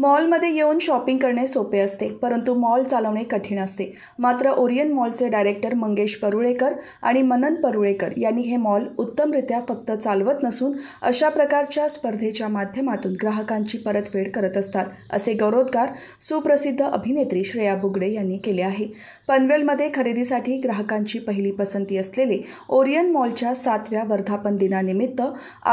मॉलमध्ये येऊन शॉपिंग करणे सोपे असते परंतु मॉल चालवणे कठीण असते मात्र ओरियन मॉलचे डायरेक्टर मंगेश परुळेकर आणि मनन परुळेकर यांनी हे मॉल उत्तमरित्या फक्त चालवत नसून अशा प्रकारच्या स्पर्धेच्या माध्यमातून ग्राहकांची परतफेड करत असतात असे गौरवोद्गार सुप्रसिद्ध अभिनेत्री श्रेया बुगडे यांनी केले आहे पनवेलमध्ये खरेदीसाठी ग्राहकांची पहिली पसंती असलेले ओरियन मॉलच्या सातव्या वर्धापन दिनानिमित्त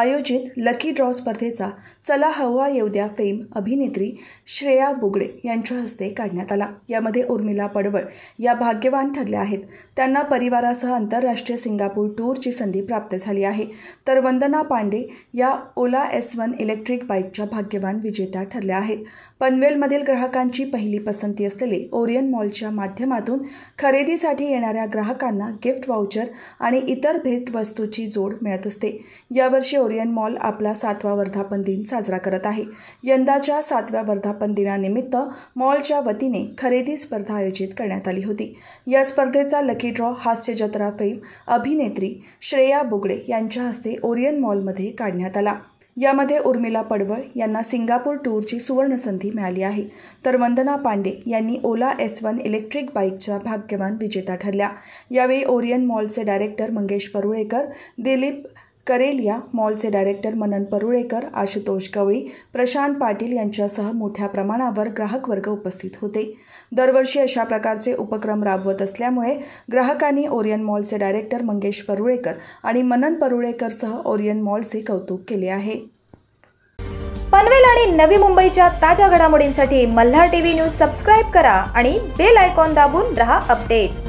आयोजित लकी ड्रॉ स्पर्धेचा चला हवा येऊ द्या फेम अभिनेत्री श्रेया बुगडे यांच्या हस्ते काढण्यात आला यामध्ये उर्मिला पडवळ या भाग्यवान ठरल्या आहेत त्यांना परिवारासह आंतरराष्ट्रीय सिंगापूर टूरची संधी प्राप्त झाली आहे तर वंदना पांडे या ओला एस वन इलेक्ट्रिक बाईकच्या भाग्यवान विजेत्या ठरल्या आहेत पनवेलमधील ग्राहकांची पहिली पसंती असलेले ओरियन मॉलच्या माध्यमातून खरेदीसाठी येणाऱ्या ग्राहकांना गिफ्ट वाउचर आणि इतर भेट वस्तूची जोड मिळत असते यावर्षी ओरियन मॉल आपला सातवा वर्धापन दिन साजरा करत आहे यंदाच्या सातव्या वर्धापन दिनानिमित्त मॉलच्या वतीने खरेदी स्पर्धा आयोजित करण्यात आली होती या स्पर्धेचा लकी ड्रॉ हास्य जत्रा फेम अभिनेत्री श्रेया बुगडे यांच्या हस्ते ओरियन मॉलमध्ये काढण्यात आला यामध्ये उर्मिला पडवळ यांना सिंगापूर टूरची सुवर्णसंधी मिळाली आहे तर वंदना पांडे यांनी ओला एस वन इलेक्ट्रिक बाईकच्या भाग्यवान विजेता ठरल्या यावेळी ओरियन मॉलचे डायरेक्टर मंगेश परुळेकर दिलीप करेलिया मॉलचे डायरेक्टर मनन परुळेकर आशुतोष कवळी प्रशांत पाटील यांच्यासह मोठ्या प्रमाणावर ग्राहक वर्ग उपस्थित होते दरवर्षी अशा प्रकारचे उपक्रम राबवत असल्यामुळे ग्राहकांनी ओरियन मॉलचे डायरेक्टर मंगेश परुळेकर आणि मनन परुळेकरसह ओरियन मॉलचे कौतुक केले आहे पनवेल आणि नवी मुंबईच्या ताज्या घडामोडींसाठी मल्हार टीव्ही न्यूज सबस्क्राईब करा आणि बेल आयकॉन दाबून रहा अपडेट